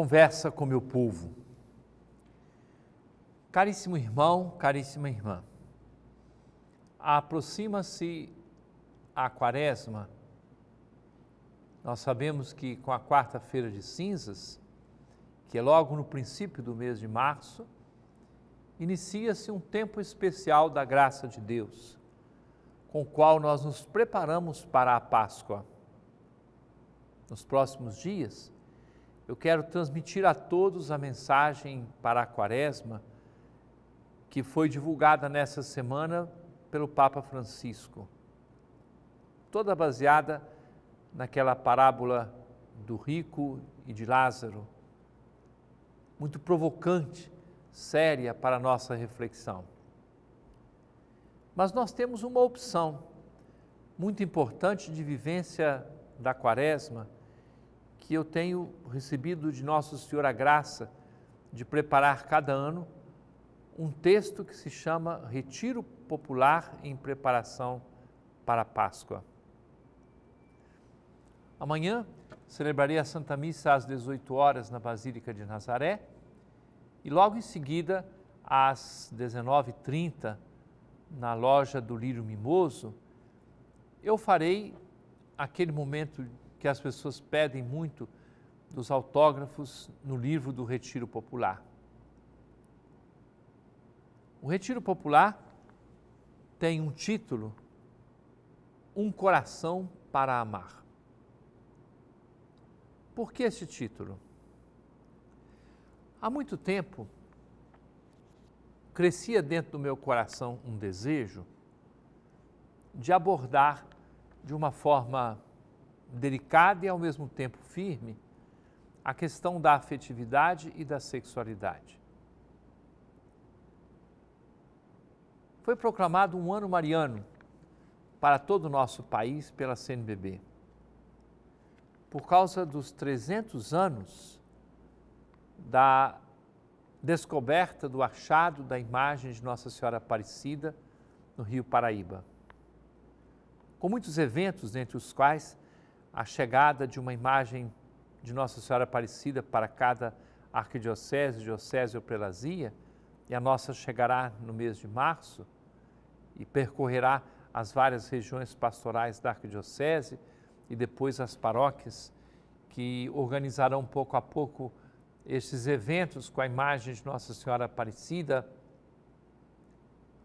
conversa com meu povo. Caríssimo irmão, caríssima irmã, aproxima-se a Quaresma. Nós sabemos que com a quarta-feira de cinzas, que é logo no princípio do mês de março, inicia-se um tempo especial da graça de Deus, com o qual nós nos preparamos para a Páscoa. Nos próximos dias, eu quero transmitir a todos a mensagem para a Quaresma que foi divulgada nessa semana pelo Papa Francisco, toda baseada naquela parábola do rico e de Lázaro, muito provocante, séria para a nossa reflexão. Mas nós temos uma opção muito importante de vivência da Quaresma que eu tenho recebido de Nosso Senhor a graça de preparar cada ano um texto que se chama Retiro Popular em Preparação para a Páscoa. Amanhã celebrarei a Santa Missa às 18 horas na Basílica de Nazaré e logo em seguida às 19h30 na loja do Lírio Mimoso, eu farei aquele momento que as pessoas pedem muito dos autógrafos no livro do Retiro Popular. O Retiro Popular tem um título, Um Coração para Amar. Por que esse título? Há muito tempo, crescia dentro do meu coração um desejo de abordar de uma forma delicada e ao mesmo tempo firme a questão da afetividade e da sexualidade. Foi proclamado um ano mariano para todo o nosso país pela CNBB. Por causa dos 300 anos da descoberta do achado da imagem de Nossa Senhora Aparecida no Rio Paraíba. Com muitos eventos, entre os quais a chegada de uma imagem de Nossa Senhora Aparecida para cada arquidiocese, diocese ou prelazia, e a nossa chegará no mês de março e percorrerá as várias regiões pastorais da arquidiocese e depois as paróquias que organizarão pouco a pouco estes eventos com a imagem de Nossa Senhora Aparecida.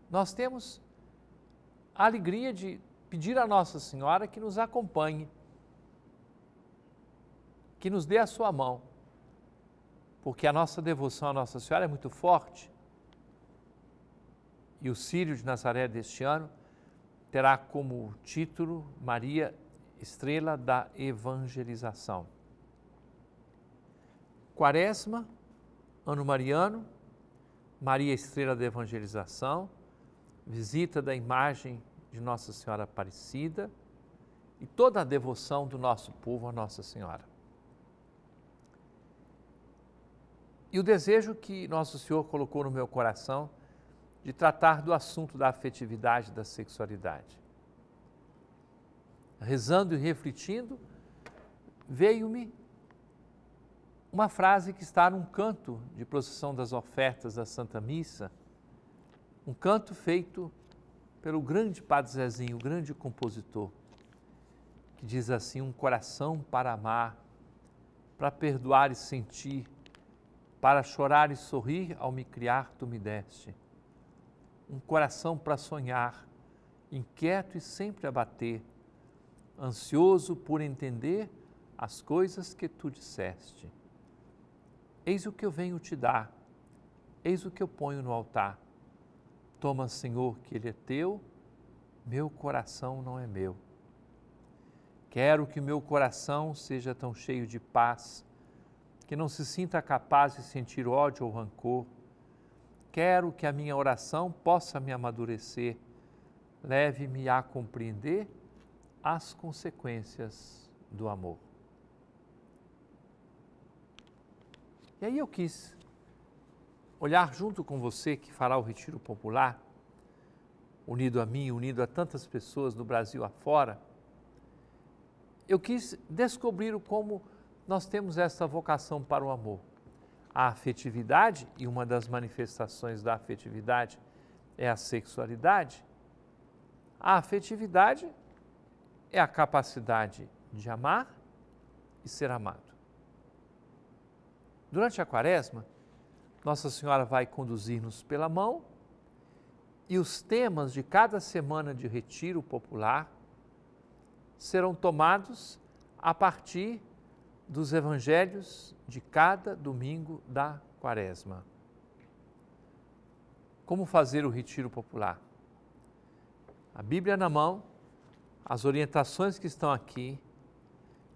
Nós temos a alegria de pedir à Nossa Senhora que nos acompanhe que nos dê a sua mão, porque a nossa devoção à Nossa Senhora é muito forte. E o Sírio de Nazaré deste ano terá como título Maria, Estrela da Evangelização. Quaresma, Ano Mariano, Maria Estrela da Evangelização, visita da imagem de Nossa Senhora Aparecida e toda a devoção do nosso povo à Nossa Senhora. E o desejo que Nosso Senhor colocou no meu coração de tratar do assunto da afetividade da sexualidade. Rezando e refletindo, veio-me uma frase que está num canto de procissão das ofertas da Santa Missa, um canto feito pelo grande Padre Zezinho, o grande compositor, que diz assim: um coração para amar, para perdoar e sentir para chorar e sorrir, ao me criar, tu me deste. Um coração para sonhar, inquieto e sempre a bater, ansioso por entender as coisas que tu disseste. Eis o que eu venho te dar, eis o que eu ponho no altar. Toma, Senhor, que ele é teu, meu coração não é meu. Quero que o meu coração seja tão cheio de paz que não se sinta capaz de sentir ódio ou rancor. Quero que a minha oração possa me amadurecer, leve-me a compreender as consequências do amor. E aí eu quis olhar junto com você que fará o retiro popular, unido a mim, unido a tantas pessoas no Brasil afora, eu quis descobrir como nós temos essa vocação para o amor. A afetividade, e uma das manifestações da afetividade é a sexualidade. A afetividade é a capacidade de amar e ser amado. Durante a quaresma, Nossa Senhora vai conduzir-nos pela mão e os temas de cada semana de retiro popular serão tomados a partir dos evangelhos de cada domingo da quaresma. Como fazer o retiro popular? A Bíblia na mão, as orientações que estão aqui,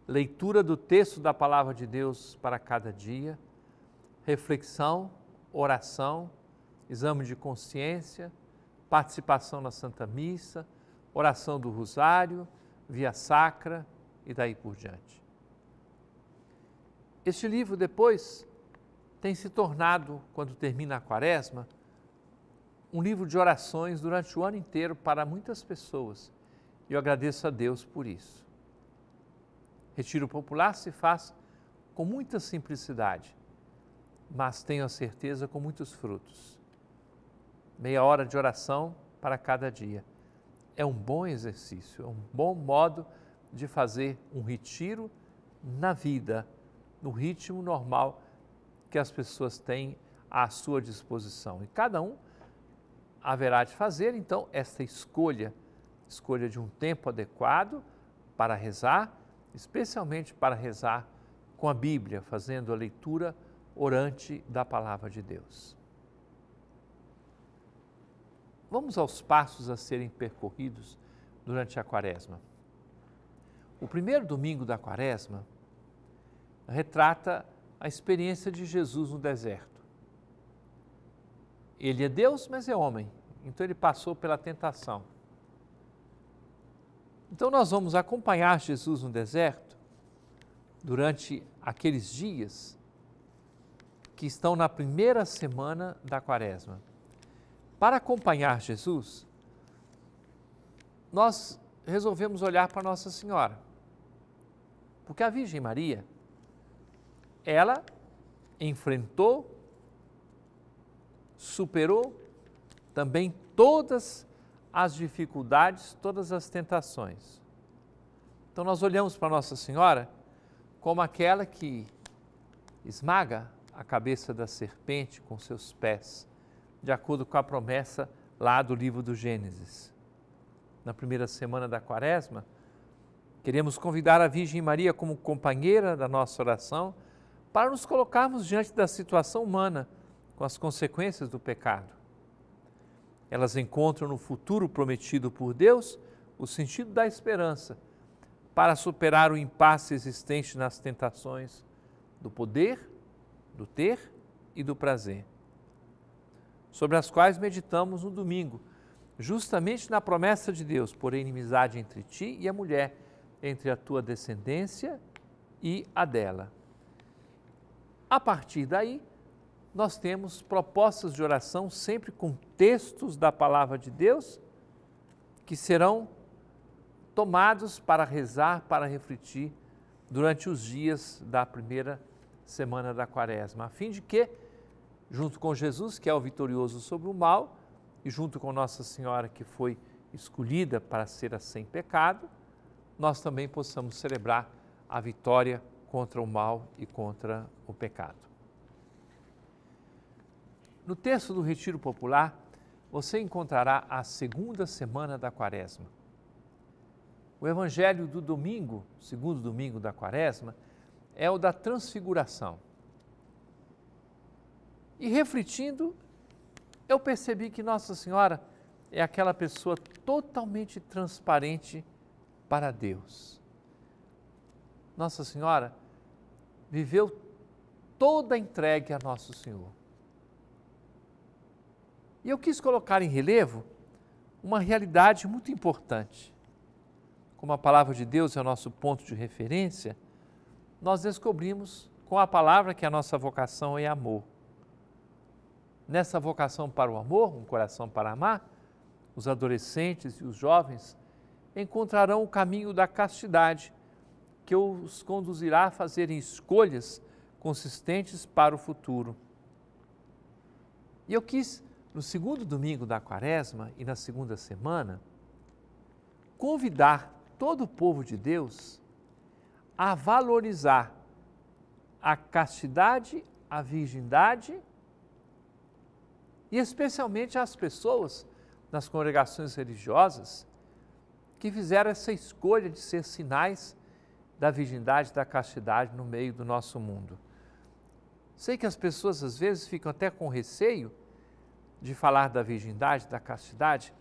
leitura do texto da palavra de Deus para cada dia, reflexão, oração, exame de consciência, participação na Santa Missa, oração do Rosário, via sacra e daí por diante. Este livro depois tem se tornado, quando termina a quaresma, um livro de orações durante o ano inteiro para muitas pessoas. E eu agradeço a Deus por isso. Retiro popular se faz com muita simplicidade, mas tenho a certeza com muitos frutos. Meia hora de oração para cada dia. É um bom exercício, é um bom modo de fazer um retiro na vida no ritmo normal que as pessoas têm à sua disposição. E cada um haverá de fazer, então, esta escolha, escolha de um tempo adequado para rezar, especialmente para rezar com a Bíblia, fazendo a leitura orante da palavra de Deus. Vamos aos passos a serem percorridos durante a quaresma. O primeiro domingo da quaresma retrata a experiência de Jesus no deserto. Ele é Deus, mas é homem, então ele passou pela tentação. Então nós vamos acompanhar Jesus no deserto durante aqueles dias que estão na primeira semana da quaresma. Para acompanhar Jesus, nós resolvemos olhar para Nossa Senhora. Porque a Virgem Maria ela enfrentou, superou também todas as dificuldades, todas as tentações. Então nós olhamos para Nossa Senhora como aquela que esmaga a cabeça da serpente com seus pés, de acordo com a promessa lá do livro do Gênesis. Na primeira semana da quaresma, queremos convidar a Virgem Maria como companheira da nossa oração para nos colocarmos diante da situação humana com as consequências do pecado. Elas encontram no futuro prometido por Deus o sentido da esperança para superar o impasse existente nas tentações do poder, do ter e do prazer, sobre as quais meditamos no domingo, justamente na promessa de Deus por inimizade entre ti e a mulher, entre a tua descendência e a dela. A partir daí, nós temos propostas de oração sempre com textos da palavra de Deus que serão tomados para rezar, para refletir durante os dias da primeira semana da quaresma, a fim de que, junto com Jesus, que é o vitorioso sobre o mal, e junto com Nossa Senhora, que foi escolhida para ser a sem pecado, nós também possamos celebrar a vitória contra o mal e contra o pecado. No texto do Retiro Popular, você encontrará a segunda semana da Quaresma. O evangelho do domingo, segundo domingo da Quaresma, é o da Transfiguração. E refletindo, eu percebi que Nossa Senhora é aquela pessoa totalmente transparente para Deus. Nossa Senhora viveu toda entregue a Nosso Senhor. E eu quis colocar em relevo uma realidade muito importante. Como a palavra de Deus é o nosso ponto de referência, nós descobrimos com a palavra que a nossa vocação é amor. Nessa vocação para o amor, um coração para amar, os adolescentes e os jovens encontrarão o caminho da castidade, que os conduzirá a fazerem escolhas consistentes para o futuro. E eu quis, no segundo domingo da quaresma e na segunda semana, convidar todo o povo de Deus a valorizar a castidade, a virgindade e especialmente as pessoas nas congregações religiosas que fizeram essa escolha de ser sinais da virgindade, da castidade no meio do nosso mundo. Sei que as pessoas às vezes ficam até com receio de falar da virgindade, da castidade.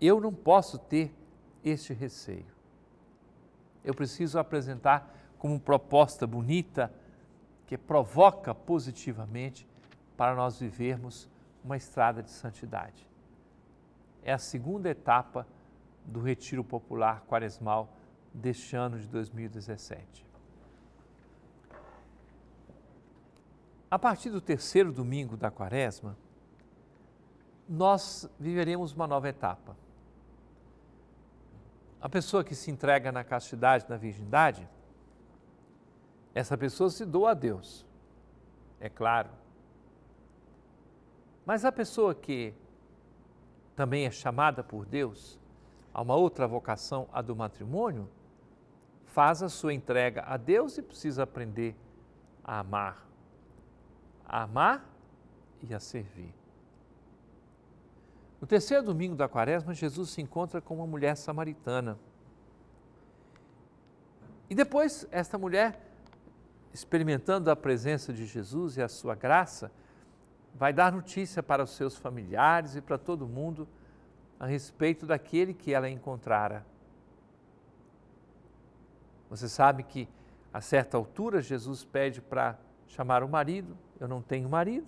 Eu não posso ter este receio. Eu preciso apresentar como proposta bonita que provoca positivamente para nós vivermos uma estrada de santidade. É a segunda etapa do retiro popular quaresmal deste ano de 2017. A partir do terceiro domingo da quaresma, nós viveremos uma nova etapa. A pessoa que se entrega na castidade, na virgindade, essa pessoa se doa a Deus, é claro. Mas a pessoa que também é chamada por Deus a uma outra vocação, a do matrimônio, faz a sua entrega a Deus e precisa aprender a amar. A amar e a servir. No terceiro domingo da quaresma, Jesus se encontra com uma mulher samaritana. E depois, esta mulher, experimentando a presença de Jesus e a sua graça, vai dar notícia para os seus familiares e para todo mundo a respeito daquele que ela encontrara você sabe que a certa altura Jesus pede para chamar o marido, eu não tenho marido.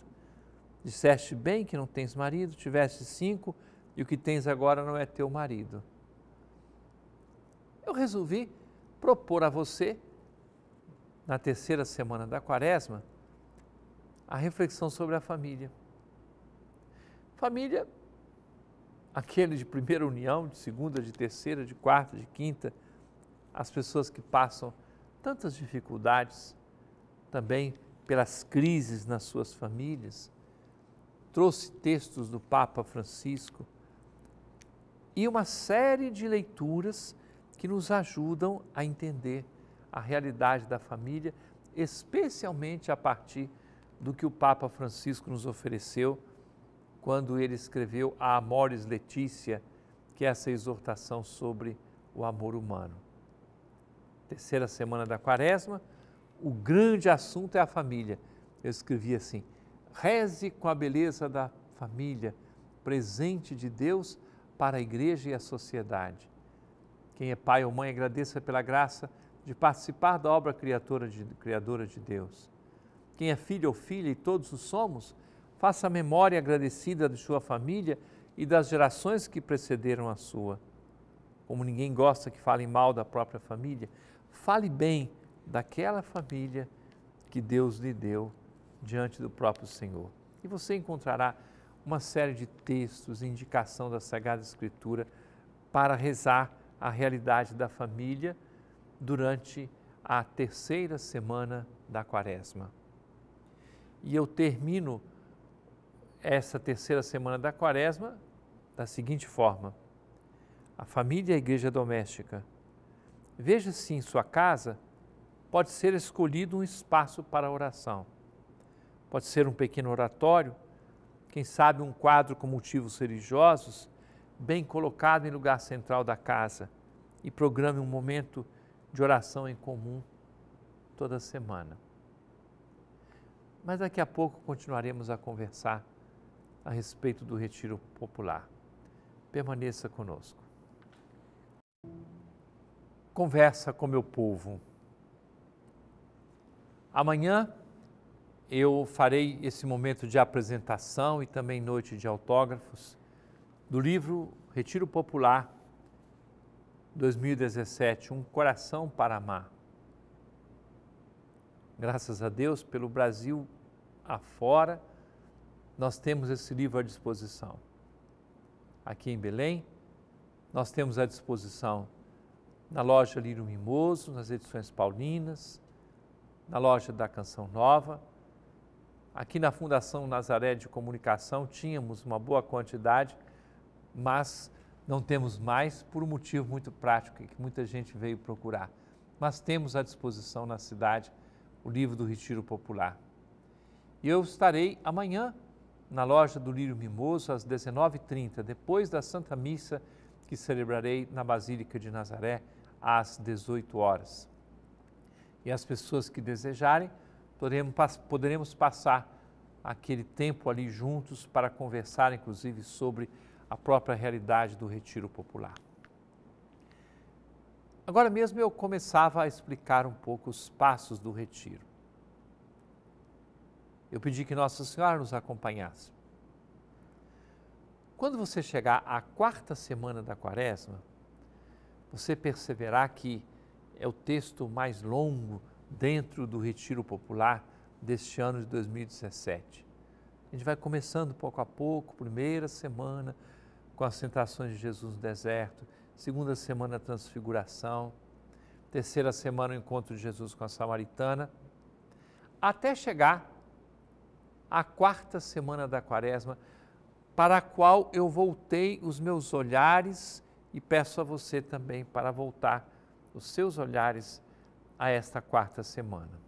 Disseste bem que não tens marido, tiveste cinco e o que tens agora não é teu marido. Eu resolvi propor a você, na terceira semana da quaresma, a reflexão sobre a família. Família, aquele de primeira união, de segunda, de terceira, de quarta, de quinta, as pessoas que passam tantas dificuldades, também pelas crises nas suas famílias. Trouxe textos do Papa Francisco e uma série de leituras que nos ajudam a entender a realidade da família, especialmente a partir do que o Papa Francisco nos ofereceu quando ele escreveu a Amores Letícia, que é essa exortação sobre o amor humano terceira semana da quaresma, o grande assunto é a família. Eu escrevi assim: reze com a beleza da família, presente de Deus para a igreja e a sociedade. Quem é pai ou mãe, agradeça pela graça de participar da obra criadora de, criadora de Deus. Quem é filho ou filha, e todos o somos, faça a memória agradecida de sua família e das gerações que precederam a sua. Como ninguém gosta que falem mal da própria família, Fale bem daquela família que Deus lhe deu diante do próprio Senhor. E você encontrará uma série de textos, indicação da Sagrada Escritura para rezar a realidade da família durante a terceira semana da Quaresma. E eu termino essa terceira semana da Quaresma da seguinte forma: a família é a igreja doméstica Veja se em sua casa pode ser escolhido um espaço para oração. Pode ser um pequeno oratório, quem sabe um quadro com motivos religiosos, bem colocado em lugar central da casa, e programe um momento de oração em comum toda semana. Mas daqui a pouco continuaremos a conversar a respeito do Retiro Popular. Permaneça conosco conversa com meu povo. Amanhã eu farei esse momento de apresentação e também noite de autógrafos do livro Retiro Popular 2017, Um Coração para Amar. Graças a Deus, pelo Brasil afora, nós temos esse livro à disposição. Aqui em Belém, nós temos à disposição na loja Lírio Mimoso, nas edições paulinas, na loja da Canção Nova. Aqui na Fundação Nazaré de Comunicação tínhamos uma boa quantidade, mas não temos mais por um motivo muito prático que muita gente veio procurar. Mas temos à disposição na cidade o livro do Retiro Popular. E eu estarei amanhã na loja do Lírio Mimoso às 19h30, depois da Santa Missa que celebrarei na Basílica de Nazaré às 18 horas. E as pessoas que desejarem, poderemos, poderemos passar aquele tempo ali juntos para conversar, inclusive, sobre a própria realidade do retiro popular. Agora mesmo eu começava a explicar um pouco os passos do retiro. Eu pedi que Nossa Senhora nos acompanhasse. Quando você chegar à quarta semana da quaresma, você perceberá que é o texto mais longo dentro do retiro popular deste ano de 2017. A gente vai começando pouco a pouco, primeira semana com as tentações de Jesus no deserto, segunda semana a transfiguração, terceira semana o encontro de Jesus com a samaritana, até chegar à quarta semana da quaresma, para a qual eu voltei os meus olhares e peço a você também para voltar os seus olhares a esta quarta semana.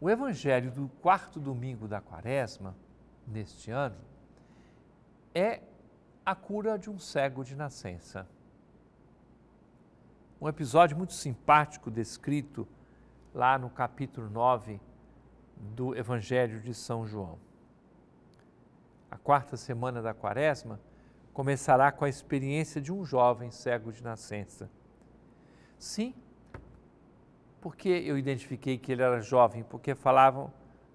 O evangelho do quarto domingo da quaresma, neste ano, é a cura de um cego de nascença. Um episódio muito simpático descrito lá no capítulo 9 do Evangelho de São João a quarta semana da quaresma, começará com a experiência de um jovem cego de nascença. Sim, porque eu identifiquei que ele era jovem, porque falavam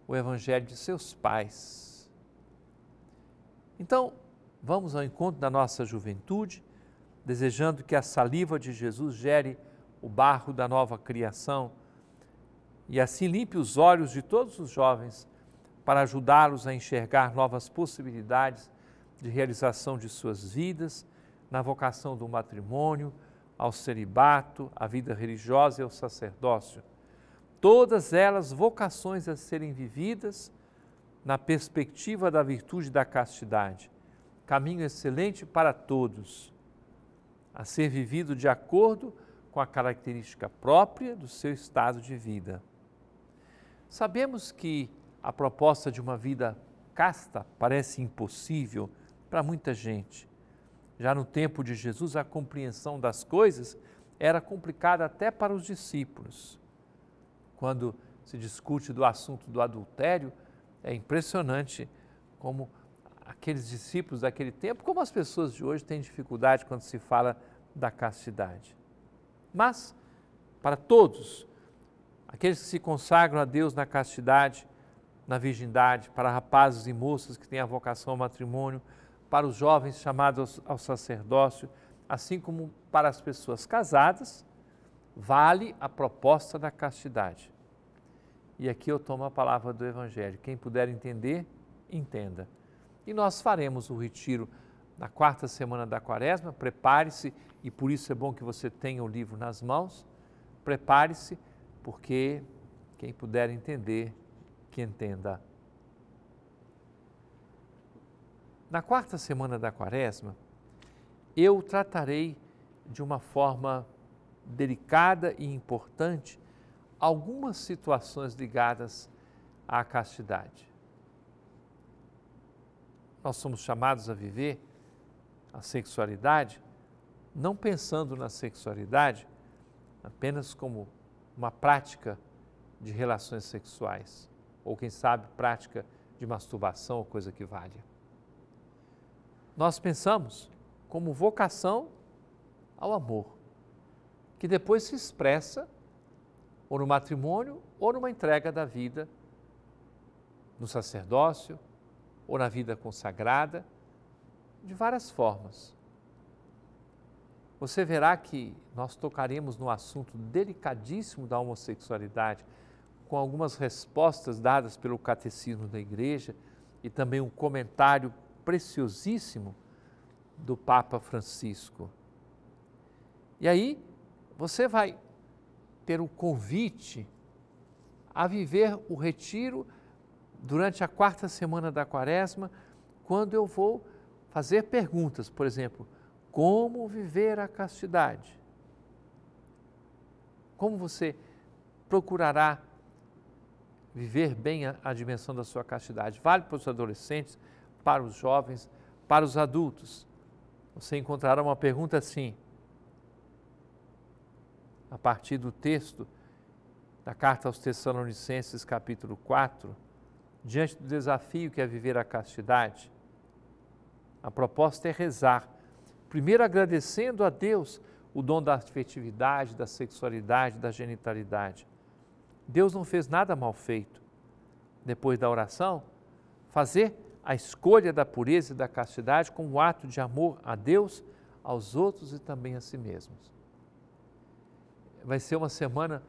o evangelho de seus pais. Então, vamos ao encontro da nossa juventude, desejando que a saliva de Jesus gere o barro da nova criação e assim limpe os olhos de todos os jovens para ajudá-los a enxergar novas possibilidades de realização de suas vidas, na vocação do matrimônio, ao celibato, à vida religiosa e ao sacerdócio. Todas elas vocações a serem vividas na perspectiva da virtude da castidade. Caminho excelente para todos, a ser vivido de acordo com a característica própria do seu estado de vida. Sabemos que a proposta de uma vida casta parece impossível para muita gente. Já no tempo de Jesus, a compreensão das coisas era complicada até para os discípulos. Quando se discute do assunto do adultério, é impressionante como aqueles discípulos daquele tempo, como as pessoas de hoje têm dificuldade quando se fala da castidade. Mas, para todos, aqueles que se consagram a Deus na castidade, na virgindade, para rapazes e moças que têm a vocação ao matrimônio, para os jovens chamados ao sacerdócio, assim como para as pessoas casadas, vale a proposta da castidade. E aqui eu tomo a palavra do Evangelho. Quem puder entender, entenda. E nós faremos o retiro na quarta semana da quaresma. Prepare-se, e por isso é bom que você tenha o livro nas mãos. Prepare-se, porque quem puder entender, que entenda. Na quarta semana da quaresma, eu tratarei de uma forma delicada e importante algumas situações ligadas à castidade. Nós somos chamados a viver a sexualidade não pensando na sexualidade apenas como uma prática de relações sexuais, ou quem sabe prática de masturbação ou coisa que valha. Nós pensamos como vocação ao amor, que depois se expressa ou no matrimônio ou numa entrega da vida no sacerdócio ou na vida consagrada, de várias formas. Você verá que nós tocaremos no assunto delicadíssimo da homossexualidade com algumas respostas dadas pelo Catecismo da Igreja e também um comentário preciosíssimo do Papa Francisco. E aí você vai ter o convite a viver o retiro durante a quarta semana da quaresma, quando eu vou fazer perguntas, por exemplo, como viver a castidade? Como você procurará viver bem a, a dimensão da sua castidade. Vale para os adolescentes, para os jovens, para os adultos. Você encontrará uma pergunta assim, a partir do texto da carta aos Tessalonicenses, capítulo 4, diante do desafio que é viver a castidade. A proposta é rezar, primeiro agradecendo a Deus o dom da afetividade, da sexualidade, da genitalidade Deus não fez nada mal feito. Depois da oração, fazer a escolha da pureza e da castidade como um ato de amor a Deus, aos outros e também a si mesmos. Vai ser uma semana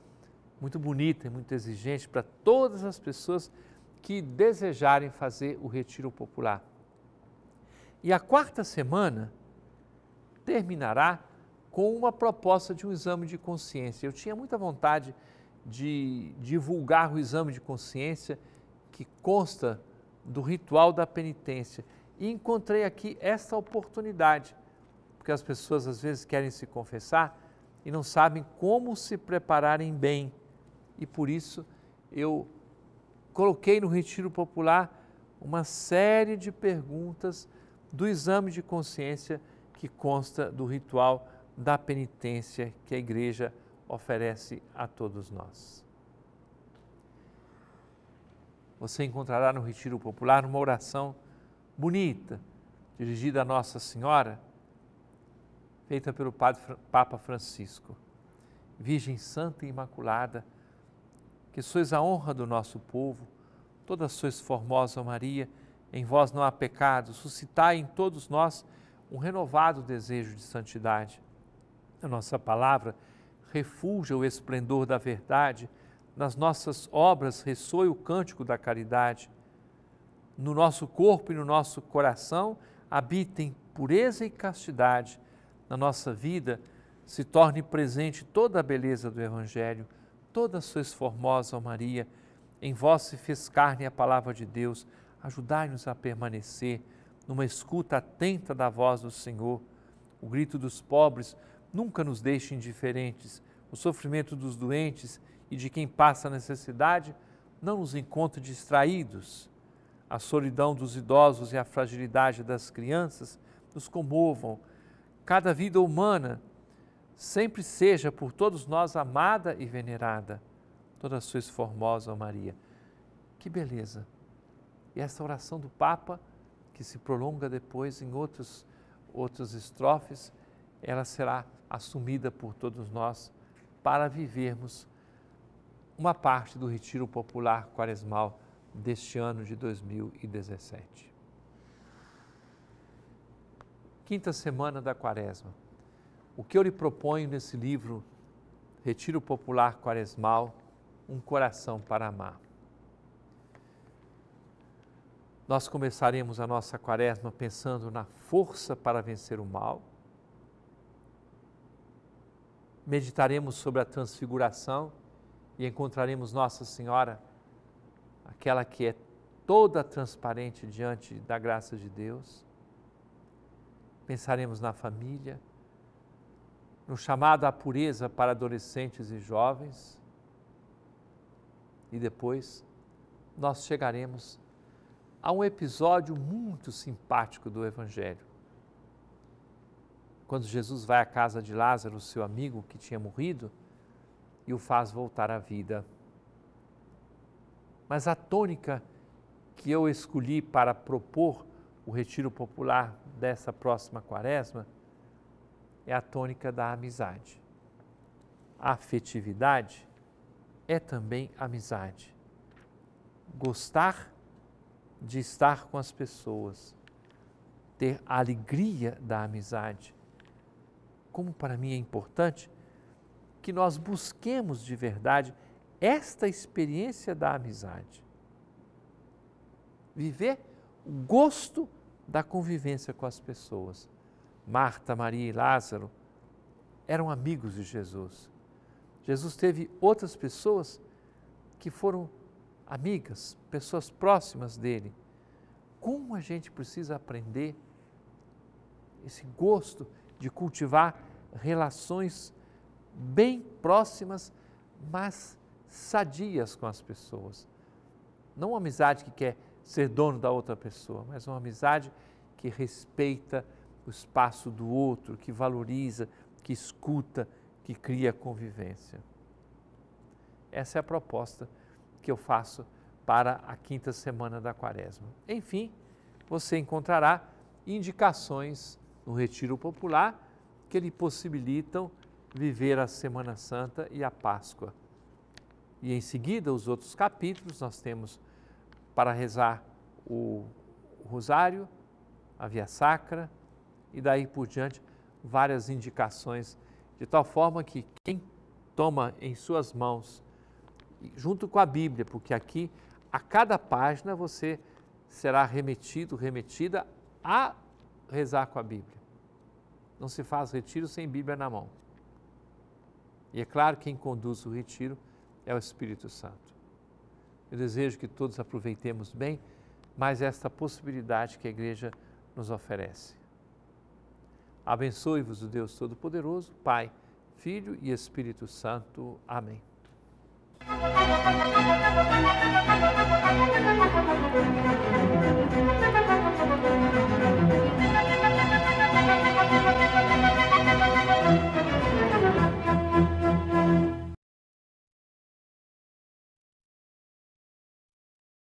muito bonita e muito exigente para todas as pessoas que desejarem fazer o retiro popular. E a quarta semana terminará com uma proposta de um exame de consciência. Eu tinha muita vontade de de divulgar o exame de consciência que consta do ritual da penitência. E encontrei aqui esta oportunidade, porque as pessoas às vezes querem se confessar e não sabem como se prepararem bem. E por isso eu coloquei no Retiro Popular uma série de perguntas do exame de consciência que consta do ritual da penitência que a igreja oferece a todos nós. Você encontrará no Retiro Popular uma oração bonita, dirigida a Nossa Senhora, feita pelo Padre, Papa Francisco. Virgem Santa e Imaculada, que sois a honra do nosso povo, toda sois formosa, Maria, em vós não há pecado, suscitai em todos nós um renovado desejo de santidade. A nossa palavra refulja o esplendor da verdade, nas nossas obras ressoe o cântico da caridade. No nosso corpo e no nosso coração habitem pureza e castidade. Na nossa vida se torne presente toda a beleza do Evangelho, toda a sois formosa, Maria. Em vós se fez carne a palavra de Deus, ajudai-nos a permanecer numa escuta atenta da voz do Senhor. O grito dos pobres, Nunca nos deixe indiferentes. O sofrimento dos doentes e de quem passa necessidade não nos encontre distraídos. A solidão dos idosos e a fragilidade das crianças nos comovam. Cada vida humana sempre seja por todos nós amada e venerada. Toda sois formosa, Maria. Que beleza! E essa oração do Papa, que se prolonga depois em outros, outras estrofes, ela será assumida por todos nós para vivermos uma parte do retiro popular quaresmal deste ano de 2017. Quinta semana da Quaresma. O que eu lhe proponho nesse livro Retiro Popular Quaresmal, um coração para amar. Nós começaremos a nossa quaresma pensando na força para vencer o mal, meditaremos sobre a transfiguração e encontraremos Nossa Senhora, aquela que é toda transparente diante da graça de Deus. Pensaremos na família, no chamado à pureza para adolescentes e jovens. E depois nós chegaremos a um episódio muito simpático do Evangelho quando Jesus vai à casa de Lázaro, seu amigo que tinha morrido, e o faz voltar à vida. Mas a tônica que eu escolhi para propor o retiro popular dessa próxima quaresma é a tônica da amizade. A afetividade é também amizade. Gostar de estar com as pessoas, ter a alegria da amizade, como para mim é importante que nós busquemos de verdade esta experiência da amizade. Viver o gosto da convivência com as pessoas. Marta, Maria e Lázaro eram amigos de Jesus. Jesus teve outras pessoas que foram amigas, pessoas próximas dele. Como a gente precisa aprender esse gosto de cultivar relações bem próximas, mas sadias com as pessoas. Não uma amizade que quer ser dono da outra pessoa, mas uma amizade que respeita o espaço do outro, que valoriza, que escuta, que cria convivência. Essa é a proposta que eu faço para a quinta semana da quaresma. Enfim, você encontrará indicações no Retiro Popular que lhe possibilitam viver a Semana Santa e a Páscoa. E em seguida, os outros capítulos, nós temos para rezar o Rosário, a Via Sacra e daí por diante várias indicações, de tal forma que quem toma em suas mãos, junto com a Bíblia, porque aqui a cada página você será remetido, remetida a rezar com a Bíblia. Não se faz retiro sem Bíblia na mão. E é claro que quem conduz o retiro é o Espírito Santo. Eu desejo que todos aproveitemos bem mais esta possibilidade que a igreja nos oferece. Abençoe-vos o Deus Todo-Poderoso, Pai, Filho e Espírito Santo. Amém. Música